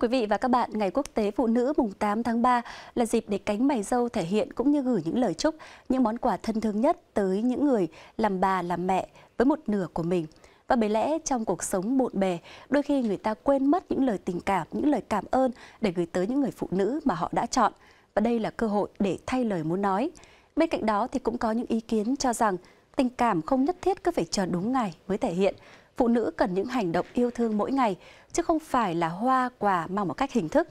quý vị và các bạn, Ngày Quốc tế Phụ nữ mùng 8 tháng 3 là dịp để cánh mày dâu thể hiện cũng như gửi những lời chúc, những món quà thân thương nhất tới những người làm bà, làm mẹ với một nửa của mình. Và bởi lẽ trong cuộc sống bộn bề, đôi khi người ta quên mất những lời tình cảm, những lời cảm ơn để gửi tới những người phụ nữ mà họ đã chọn. Và đây là cơ hội để thay lời muốn nói. Bên cạnh đó thì cũng có những ý kiến cho rằng tình cảm không nhất thiết cứ phải chờ đúng ngày mới thể hiện phụ nữ cần những hành động yêu thương mỗi ngày, chứ không phải là hoa, quà mang một cách hình thức.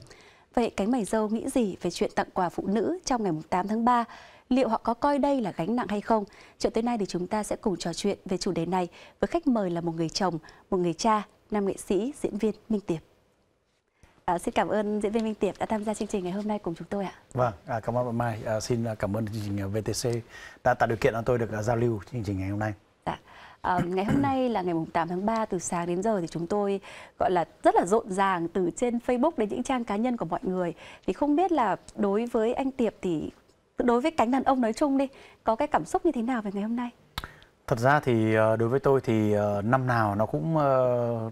Vậy cánh mày dâu nghĩ gì về chuyện tặng quà phụ nữ trong ngày 8 tháng 3? Liệu họ có coi đây là gánh nặng hay không? Chuyện tới nay thì chúng ta sẽ cùng trò chuyện về chủ đề này với khách mời là một người chồng, một người cha, nam nghệ sĩ, diễn viên Minh Tiệp. À, xin cảm ơn diễn viên Minh Tiệp đã tham gia chương trình ngày hôm nay cùng chúng tôi ạ. Vâng, à, cảm ơn bạn Mai. À, xin à, cảm ơn chương trình à, VTC đã tạo điều kiện cho tôi được à, giao lưu chương trình ngày hôm nay. À, ngày hôm nay là ngày 8 tháng 3 từ sáng đến giờ thì chúng tôi gọi là rất là rộn ràng từ trên Facebook đến những trang cá nhân của mọi người. Thì không biết là đối với anh Tiệp thì đối với cánh đàn ông nói chung đi, có cái cảm xúc như thế nào về ngày hôm nay? Thật ra thì ờ, đối với tôi thì ờ, năm nào nó cũng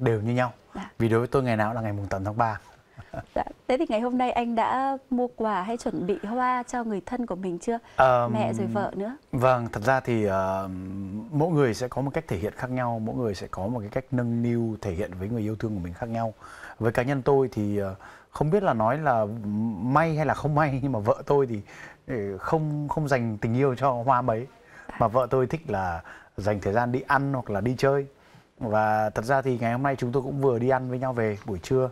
đều như nhau. Dạ. Vì đối với tôi ngày nào là ngày mùng 8 tháng 3 dạ. Thế thì ngày hôm nay anh đã mua quà hay chuẩn bị hoa cho người thân của mình chưa? Um, Mẹ rồi vợ nữa. Vâng, thật ra thì uh, mỗi người sẽ có một cách thể hiện khác nhau, mỗi người sẽ có một cái cách nâng niu thể hiện với người yêu thương của mình khác nhau. Với cá nhân tôi thì uh, không biết là nói là may hay là không may nhưng mà vợ tôi thì ờ, không không dành tình yêu cho hoa mấy mà vợ tôi thích là dành thời gian đi ăn hoặc là đi chơi và thật ra thì ngày hôm nay chúng tôi cũng vừa đi ăn với nhau về buổi trưa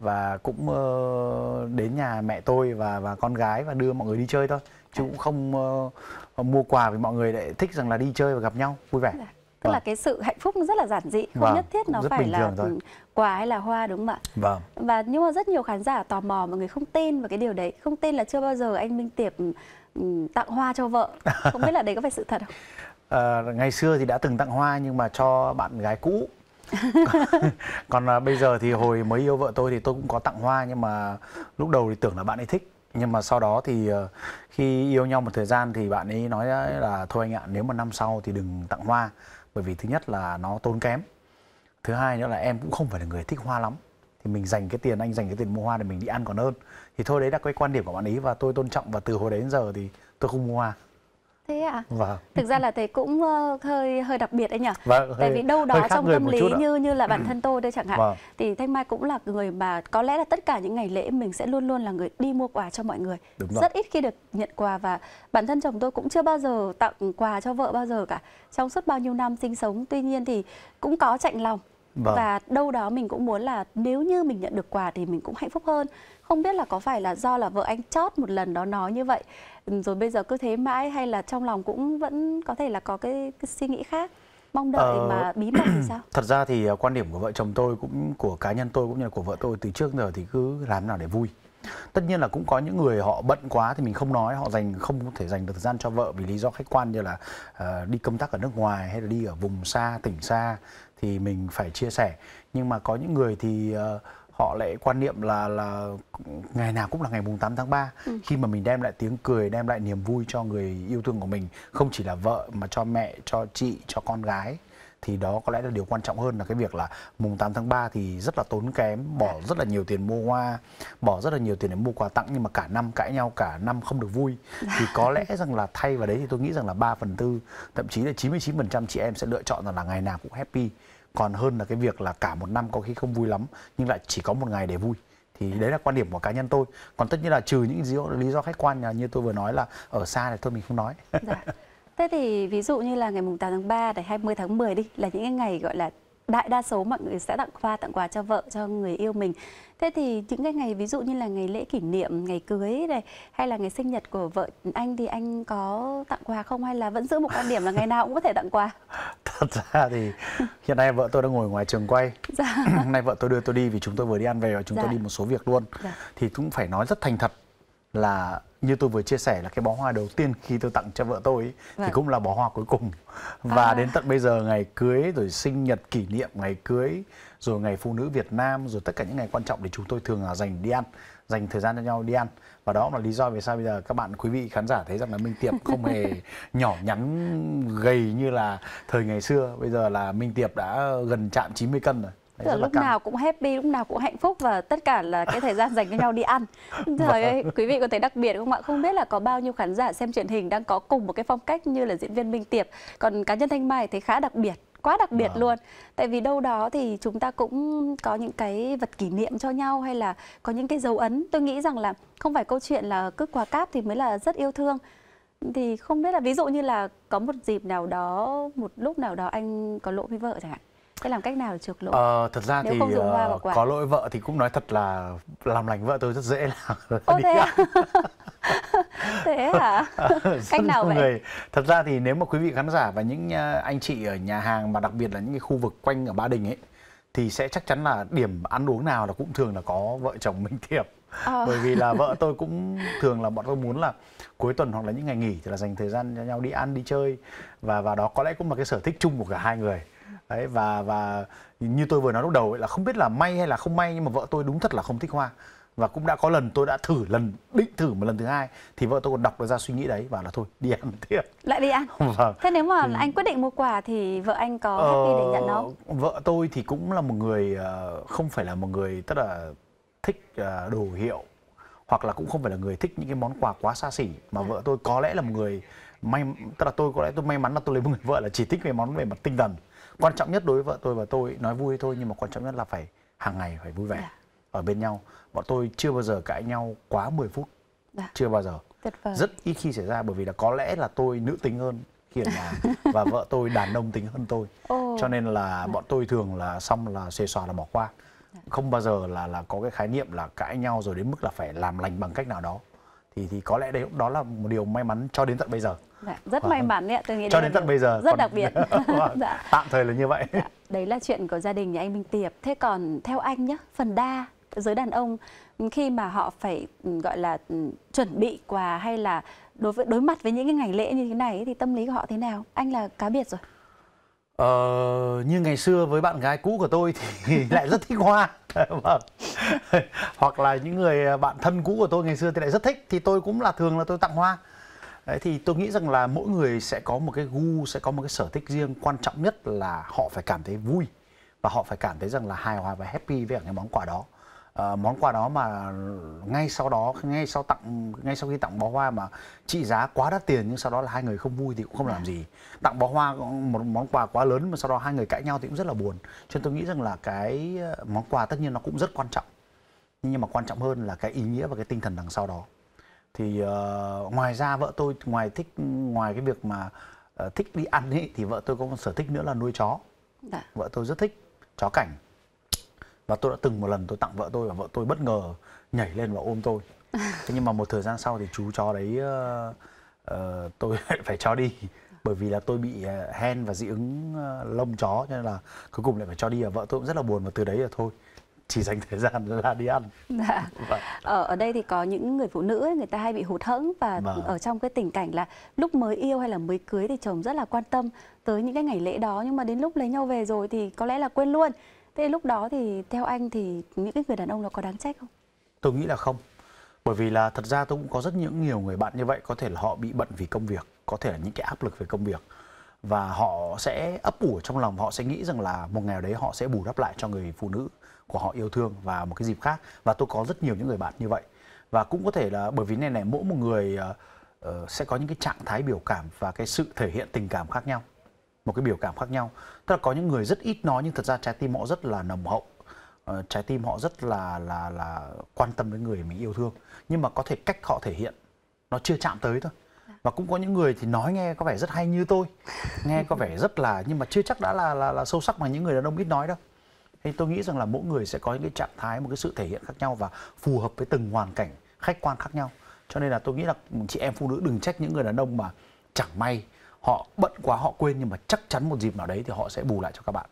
và cũng ờ, đến nhà mẹ tôi và và con gái và đưa mọi người đi chơi thôi chứ cũng không ờ, ờ, mua quà vì mọi người lại thích rằng là đi chơi và gặp nhau vui vẻ dạ. tức vâng. là cái sự hạnh phúc nó rất là giản dị không vâng, nhất thiết nó phải là thôi. quà hay là hoa đúng không ạ vâng. và nhưng mà rất nhiều khán giả tò mò mọi người không tin vào cái điều đấy không tin là chưa bao giờ anh Minh Tiệp tặng hoa cho vợ không biết là đấy có phải sự thật không à, ngày xưa thì đã từng tặng hoa nhưng mà cho bạn gái cũ còn à, bây giờ thì hồi mới yêu vợ tôi thì tôi cũng có tặng hoa nhưng mà lúc đầu thì tưởng là bạn ấy thích nhưng mà sau đó thì ờ, khi yêu nhau một thời gian thì bạn ấy nói là thôi anh ạ nếu mà năm sau thì đừng tặng hoa bởi vì thứ nhất là nó tốn kém thứ hai nữa là em cũng không phải là người thích hoa lắm thì mình dành cái tiền anh dành cái tiền mua hoa để mình đi ăn còn hơn thì thôi đấy là cái quan điểm của bạn ấy và tôi tôn trọng và từ hồi đấy đến giờ thì tôi không mua hoa thế ạ à? vâng. thực ra là thầy cũng ờ, hơi hơi đặc biệt đấy nhỉ vâng, hơi, tại vì đâu đó trong tâm lý như như là bản thân tôi đây chẳng hạn vâng. thì thanh mai cũng là người mà có lẽ là tất cả những ngày lễ mình sẽ luôn luôn là người đi mua quà cho mọi người Đúng rất ít khi được nhận quà và bản thân chồng tôi cũng chưa bao giờ tặng quà cho vợ bao giờ cả trong suốt bao nhiêu năm sinh sống tuy nhiên thì cũng có chạnh lòng Vâng. Và đâu đó mình cũng muốn là nếu như mình nhận được quà thì mình cũng hạnh phúc hơn. Không biết là có phải là do là vợ anh chót một lần đó nói như vậy ừ, rồi bây giờ cứ thế mãi hay là trong lòng cũng vẫn có thể là có cái, cái suy nghĩ khác mong đợi ờ, mà bí mật thì sao? Thật ra thì à, quan điểm của vợ chồng tôi cũng của cá nhân tôi cũng như là của vợ tôi từ trước giờ thì cứ làm nào để vui. Tất nhiên là cũng có những người họ bận quá thì mình không nói, họ dành không thể dành được thời gian cho vợ vì lý do khách quan như là uh, đi công tác ở nước ngoài hay là đi ở vùng xa, tỉnh xa thì mình phải chia sẻ nhưng mà có những người thì ờ, họ lại quan niệm là là ngày nào cũng là ngày mùng 8 tháng 3 ừ. khi mà mình đem lại tiếng cười đem lại niềm vui cho người yêu thương của mình không chỉ là vợ mà cho mẹ cho chị cho con gái thì đó có lẽ là điều quan trọng hơn là cái việc là mùng 8 tháng 3 thì rất là tốn kém bỏ rất là nhiều tiền mua hoa bỏ rất là nhiều tiền để mua quà tặng nhưng mà cả năm cãi nhau cả năm không được vui thì có lẽ rằng là thay vào đấy thì tôi nghĩ rằng là 3 phần tư thậm chí là 99% chị em sẽ lựa chọn rằng là ngày nào cũng happy còn hơn là cái việc là cả một năm có khi không vui lắm nhưng lại chỉ có một ngày để vui thì đấy là quan điểm của cá nhân tôi còn tất nhiên là trừ những lý do, lý do khách quan như tôi vừa nói là ở xa thì thôi mình không nói dạ. Thế thì ví dụ như là ngày mùng 8 tháng 3 đến 20 tháng 10 đi là những cái ngày gọi là đại đa số mọi người sẽ tặng hoa tặng quà cho vợ cho người yêu mình thế thì những cái ngày ví dụ như là ngày lễ kỷ niệm ngày cưới này hay là ngày sinh nhật của vợ anh thì anh có tặng quà không hay là vẫn giữ một quan điểm là ngày nào cũng có thể tặng quà thật ra thì hiện nay vợ tôi đang ngồi ngoài trường quay dạ. nay vợ tôi đưa tôi đi vì chúng tôi vừa đi ăn về và chúng dạ. tôi đi một số việc luôn dạ. thì cũng phải nói rất thành thật là như tôi vừa chia sẻ là cái bó hoa đầu tiên khi tôi tặng cho vợ tôi ấy, thì vâng. cũng là bó hoa cuối cùng và à. đến tận bây giờ ngày cưới rồi sinh nhật kỷ niệm ngày cưới rồi ngày phụ nữ Việt Nam rồi tất cả những ngày quan trọng thì chúng tôi thường là dành đi ăn dành thời gian cho nhau đi ăn và đó là lý do vì sao bây giờ các bạn quý vị khán giả thấy rằng là Minh Tiệp không hề nhỏ nhắn gầy như là thời ngày xưa bây giờ là Minh Tiệp đã gần chạm 90 cân rồi là lúc là nào cũng happy, lúc nào cũng hạnh phúc và tất cả là cái thời gian dành cho nhau đi ăn. Trời vâng. ơi, quý vị có thấy đặc biệt không ạ? Không biết là có bao nhiêu khán giả xem truyền hình đang có cùng một cái phong cách như là diễn viên Minh Tiệp. Còn cá nhân Thanh Mai thấy khá đặc biệt quá đặc biệt à. luôn tại vì đâu đó thì chúng ta cũng có những cái vật kỷ niệm cho nhau hay là có những cái dấu ấn tôi nghĩ rằng là không phải câu chuyện là cứ quà cáp thì mới là rất yêu thương thì không biết là ví dụ như là có một dịp nào đó một lúc nào đó anh có lộ với vợ chẳng hạn Thế làm cách nào để trượt lỗi? Ờ, thật ra Nếu thì không dùng hoa bảo ờ, quản có lỗi vợ thì cũng nói thật là làm lành vợ tôi rất dễ làm Ô, thế à? thế hả? Cách nào vậy? Người. Thật ra thì nếu mà quý vị khán giả và những ờ, anh chị ở nhà hàng mà đặc biệt là những cái khu vực quanh ở Ba Đình ấy thì sẽ chắc chắn là điểm ăn uống nào là cũng thường là có vợ chồng Minh Thiệp. Ờ. Bởi vì là vợ tôi cũng thường là bọn tôi muốn là cuối tuần hoặc là những ngày nghỉ thì là dành thời gian cho nhau đi ăn đi chơi và và đó có lẽ cũng là cái sở thích chung của cả hai người đấy và và như tôi vừa nói lúc đầu ấy, là không biết là may hay là không may nhưng mà vợ tôi đúng thật là không thích hoa và cũng đã có lần tôi đã thử lần định thử một lần thứ hai thì vợ tôi còn đọc được ra suy nghĩ đấy và là thôi đi ăn tiếp lại đi ăn vâng. thế nếu mà ừ. anh quyết định mua quà thì vợ anh có ờ, happy để nhận không vợ tôi thì cũng là một người ờ, không phải là một người tức là thích ờ, đồ hiệu hoặc là cũng không phải là người thích những cái món quà quá xa xỉ mà à. vợ tôi có lẽ là một người may tức là tôi có lẽ tôi may mắn là tôi lấy một người vợ là chỉ thích về món về mặt tinh thần quan trọng nhất đối với vợ tôi và tôi nói vui thôi nhưng mà quan trọng nhất là phải hàng ngày phải vui vẻ yeah. Dạ. ở bên nhau bọn tôi chưa bao giờ cãi nhau quá 10 phút yeah. Dạ. chưa bao giờ rất ít khi xảy ra bởi vì là có lẽ là tôi nữ tính hơn hiền là và vợ tôi đàn ông tính hơn tôi oh. cho nên là dạ. bọn tôi thường là xong là xê xòa là bỏ qua không bao giờ là là có cái khái niệm là cãi nhau rồi đến mức là phải làm lành bằng cách nào đó thì thì có lẽ đấy đó là một điều may mắn cho đến tận bây giờ Dạ, rất wow. Vâng. may mắn đấy ạ. Tôi nghĩ Cho đến tận bây giờ. Rất còn... đặc biệt. Vâng, dạ. Tạm thời là như vậy. Dạ. Đấy là chuyện của gia đình nhà anh Minh Tiệp. Thế còn theo anh nhé, phần đa giới đàn ông khi mà họ phải ừ, gọi là ừ, chuẩn bị quà hay là đối với đối mặt với những cái ngày lễ như thế này thì tâm lý của họ thế nào? Anh là cá biệt rồi. Ờ, như ngày xưa với bạn gái cũ của tôi thì lại rất thích hoa vâng. hoặc là những người bạn thân cũ của tôi ngày xưa thì lại rất thích thì tôi cũng là thường là tôi tặng hoa Đấy, thì tôi nghĩ rằng là mỗi người sẽ có một cái gu sẽ có một cái sở thích riêng quan trọng nhất là họ phải cảm thấy vui và họ phải cảm thấy rằng là hài hòa và happy với cái món quà đó à, món quà đó mà ngay sau đó ngay sau tặng ngay sau khi tặng bó hoa mà trị giá quá đắt tiền nhưng sau đó là hai người không vui thì cũng không làm gì tặng bó hoa một món quà quá lớn mà sau đó hai người cãi nhau thì cũng rất là buồn cho nên tôi nghĩ rằng là cái ờ, món quà tất nhiên nó cũng rất quan trọng nhưng mà quan trọng hơn là cái ý nghĩa và cái tinh thần đằng sau đó thì uh, ngoài ra vợ tôi ngoài thích ngoài cái việc mà uh, thích đi ăn ấy thì vợ tôi có một sở thích nữa là nuôi chó Đã. Dạ. vợ tôi rất thích chó cảnh và tôi đã từng một lần tôi tặng vợ tôi và vợ tôi bất ngờ nhảy lên và ôm tôi thế nhưng mà một thời gian sau thì chú chó đấy uh, uh, tôi phải cho đi bởi vì là tôi bị hen và dị ứng lông chó cho nên là cuối cùng lại phải cho đi và vợ tôi cũng rất là buồn và từ đấy là thôi chỉ dành thời gian là đi ăn. Dạ. Ở, vâng. ờ, ở đây thì có những người phụ nữ ấy, người ta hay bị hụt hẫng và vâng. ở trong cái tình cảnh là lúc mới yêu hay là mới cưới thì chồng rất là quan tâm tới những cái ngày lễ đó nhưng mà đến lúc lấy nhau về rồi thì có lẽ là quên luôn. Thế lúc đó thì theo anh thì những cái người đàn ông nó có đáng trách không? Tôi nghĩ là không. Bởi vì là thật ra tôi cũng có rất những nhiều người bạn như vậy có thể là họ bị bận vì công việc, có thể là những cái áp lực về công việc và họ sẽ ấp ủ trong lòng họ sẽ nghĩ rằng là một ngày đấy họ sẽ bù đắp lại cho người phụ nữ của họ yêu thương và một cái dịp khác và tôi có rất nhiều những người bạn như vậy và cũng có thể là bởi vì này này mỗi một người uh, sẽ có những cái trạng thái biểu cảm và cái sự thể hiện tình cảm khác nhau một cái biểu cảm khác nhau tức là có những người rất ít nói nhưng thật ra trái tim họ rất là nồng hậu ờ, trái tim họ rất là là là quan tâm đến người mình yêu thương nhưng mà có thể cách họ thể hiện nó chưa chạm tới thôi dạ. và cũng có những người thì nói nghe có vẻ rất hay như tôi nghe có vẻ rất là nhưng mà chưa chắc đã là là, là sâu sắc mà những người đàn ông ít nói đâu thế tôi nghĩ rằng là mỗi người sẽ có những cái trạng thái một cái sự thể hiện khác nhau và phù hợp với từng hoàn cảnh khách quan khác nhau cho nên là tôi nghĩ là chị em phụ nữ đừng trách những người đàn ông mà chẳng may họ bận quá họ quên nhưng mà chắc chắn một dịp nào đấy thì họ sẽ bù lại cho các bạn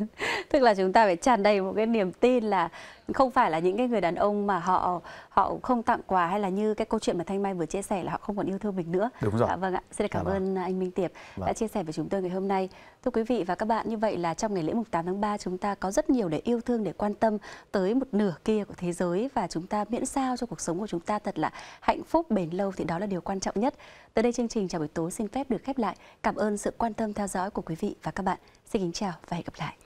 tức là chúng ta phải tràn đầy một cái niềm tin là không phải là những cái người đàn ông mà họ họ không tặng quà hay là như cái câu chuyện mà thanh mai vừa chia sẻ là họ không còn yêu thương mình nữa đúng rồi à, vâng ạ xin cảm dạ vâng. à, ơn vâng. anh minh tiệp vâng. đã chia sẻ với chúng tôi ngày hôm nay thưa quý vị và các bạn như vậy là trong ngày lễ mùng 8 tháng 3 chúng ta có rất nhiều để yêu thương để quan tâm tới một nửa kia của thế giới và chúng ta miễn sao cho cuộc sống của chúng ta thật là hạnh phúc bền lâu thì đó là điều quan trọng nhất tới đây chương trình chào buổi tối xin phép được khép lại cảm ơn sự quan tâm theo dõi của quý vị và các bạn xin kính chào và hẹn gặp gặp lại